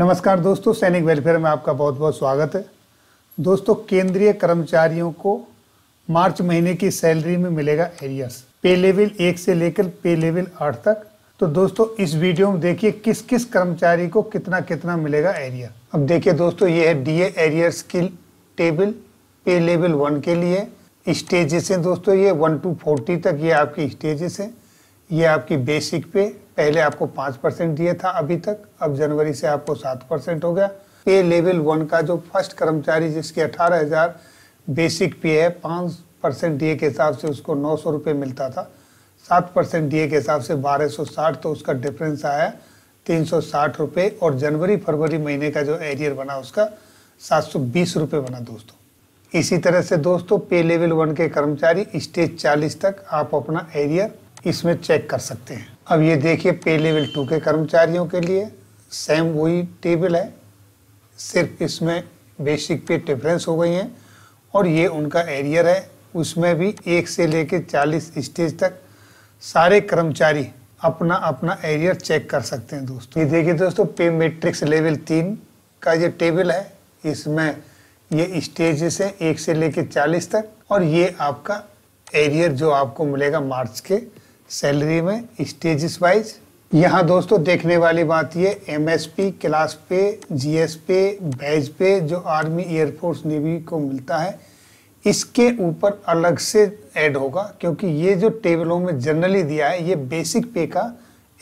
नमस्कार दोस्तों सैनिक वेलफेयर में आपका बहुत बहुत स्वागत है दोस्तों केंद्रीय कर्मचारियों को मार्च महीने की सैलरी में मिलेगा एरियस पे लेवल एक से लेकर पे लेवल आठ तक तो दोस्तों इस वीडियो में देखिए किस किस कर्मचारी को कितना कितना मिलेगा एरिया अब देखिए दोस्तों ये है डीए एरियर्स की टेबल पे लेवल वन के लिए स्टेजेस हैं दोस्तों ये वन टू फोर्टी तक ये आपकी स्टेजेस हैं ये आपकी बेसिक पे पहले आपको पाँच परसेंट दिया था अभी तक अब जनवरी से आपको सात परसेंट हो गया पे लेवल वन का जो फर्स्ट कर्मचारी जिसके अठारह हज़ार बेसिक पे है पाँच परसेंट डीए के हिसाब से उसको नौ सौ रुपये मिलता था सात परसेंट डीए के हिसाब से बारह सौ साठ तो उसका डिफरेंस आया तीन सौ साठ रुपये और जनवरी फरवरी महीने का जो एरियर बना उसका सात सौ बीस रुपये बना दोस्तों इसी तरह से दोस्तों पे लेवल वन के कर्मचारी स्टेज चालीस तक आप अपना एरियर इसमें चेक कर सकते हैं अब ये देखिए पे लेवल टू के कर्मचारियों के लिए सेम वही टेबल है सिर्फ इसमें बेसिक पे डिफरेंस हो गई हैं और ये उनका एरियर है उसमें भी एक से लेकर चालीस स्टेज तक सारे कर्मचारी अपना अपना एरियर चेक कर सकते हैं दोस्तों ये देखिए दोस्तों पे मेट्रिक्स लेवल तीन का ये टेबल है इसमें ये इस है एक से लेकर चालीस तक और ये आपका एरियर जो आपको मिलेगा मार्च के सैलरी में स्टेज वाइज यहाँ दोस्तों देखने वाली बात ये एम एस पी क्लास पे जी एस पे बैज पे जो आर्मी एयरफोर्स नेवी को मिलता है इसके ऊपर अलग से ऐड होगा क्योंकि ये जो टेबलों में जनरली दिया है ये बेसिक पे का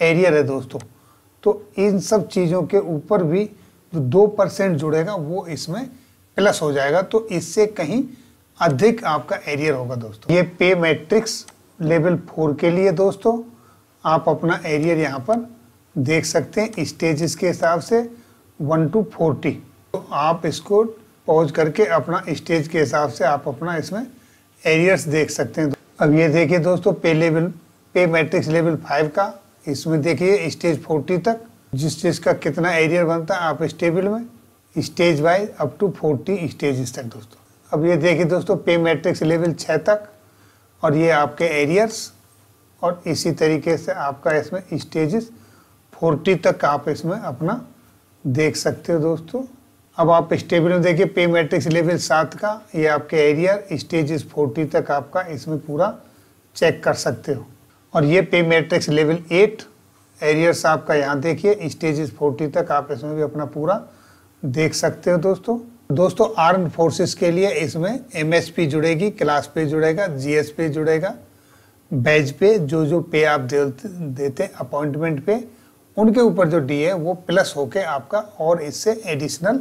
एरियर है दोस्तों तो इन सब चीज़ों के ऊपर भी जो दो परसेंट जुड़ेगा वो इसमें प्लस हो जाएगा तो इससे कहीं अधिक आपका एरियर होगा दोस्तों ये पे मैट्रिक्स लेवल फोर के लिए दोस्तों आप अपना एरियर यहाँ पर देख सकते हैं स्टेज के हिसाब से वन टू फोर्टी तो आप इसको पहुँच करके अपना स्टेज के हिसाब से आप अपना इसमें एरियर्स देख सकते हैं अब ये देखिए दोस्तों पे लेवल पे मैट्रिक्स लेवल फाइव का इसमें देखिए स्टेज फोर्टी तक जिस चीज़ का कितना एरियर बनता है आप इस टेबल में stage wise up to forty stage तक दोस्तों अब ये देखिए दोस्तों पे मैट्रिक्स लेवल छः तक और ये आपके एरियर्स और इसी तरीके से आपका इसमें स्टेजेस फोर्टी तक आप इसमें अपना देख सकते हो दोस्तों अब आप स्टेबल में देखिए पे मैट्रिक्स लेवल सात का ये आपके एरियर स्टेजेस फोर्टी तक आपका इसमें पूरा चेक कर सकते हो और ये पे मैट्रिक्स लेवल एट एरियर्स आपका यहाँ देखिए स्टेजेस फोर्टी तक आप इसमें भी अपना पूरा देख सकते हो दोस्तों दोस्तों आर्म फोर्सेस के लिए इसमें एमएसपी जुड़ेगी क्लास पे जुड़ेगा जीएसपी जुड़ेगा बैज पे जो जो पे आप दे, देते अपॉइंटमेंट पे उनके ऊपर जो डी है वो प्लस होके आपका और इससे एडिशनल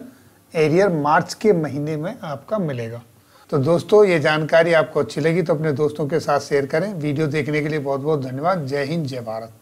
एरियर मार्च के महीने में आपका मिलेगा तो दोस्तों ये जानकारी आपको अच्छी लगी तो अपने दोस्तों के साथ शेयर करें वीडियो देखने के लिए बहुत बहुत धन्यवाद जय हिंद जय भारत